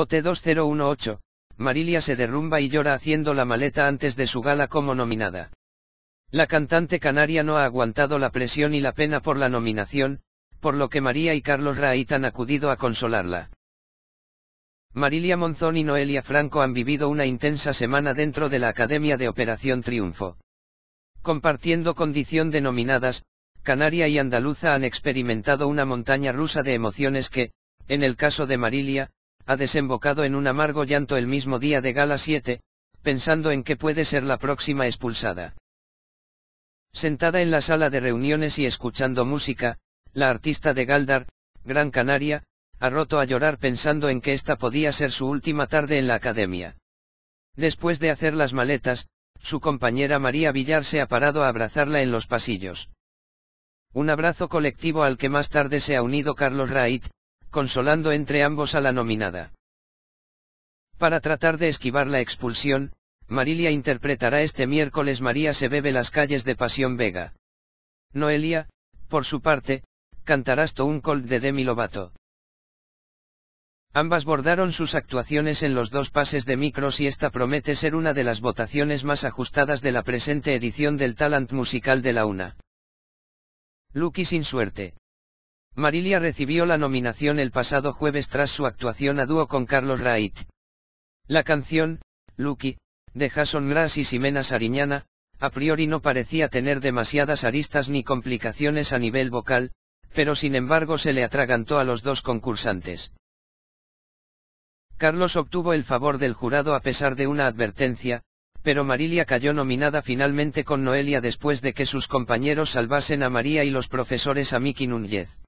OT2018, Marilia se derrumba y llora haciendo la maleta antes de su gala como nominada. La cantante canaria no ha aguantado la presión y la pena por la nominación, por lo que María y Carlos Raíz han acudido a consolarla. Marilia Monzón y Noelia Franco han vivido una intensa semana dentro de la Academia de Operación Triunfo. Compartiendo condición de nominadas, Canaria y Andaluza han experimentado una montaña rusa de emociones que, en el caso de Marilia, ha desembocado en un amargo llanto el mismo día de Gala 7, pensando en que puede ser la próxima expulsada. Sentada en la sala de reuniones y escuchando música, la artista de Galdar, Gran Canaria, ha roto a llorar pensando en que esta podía ser su última tarde en la academia. Después de hacer las maletas, su compañera María Villar se ha parado a abrazarla en los pasillos. Un abrazo colectivo al que más tarde se ha unido Carlos Raid, consolando entre ambos a la nominada. Para tratar de esquivar la expulsión, Marilia interpretará este miércoles María se bebe las calles de Pasión Vega. Noelia, por su parte, cantará un Cold de Demi Lovato. Ambas bordaron sus actuaciones en los dos pases de micros y esta promete ser una de las votaciones más ajustadas de la presente edición del Talent Musical de la UNA. Lucky sin suerte. Marilia recibió la nominación el pasado jueves tras su actuación a dúo con Carlos Wright. La canción, Lucky, de Jason Mraz y Ximena Sariñana, a priori no parecía tener demasiadas aristas ni complicaciones a nivel vocal, pero sin embargo se le atragantó a los dos concursantes. Carlos obtuvo el favor del jurado a pesar de una advertencia, pero Marilia cayó nominada finalmente con Noelia después de que sus compañeros salvasen a María y los profesores a Miki Núñez.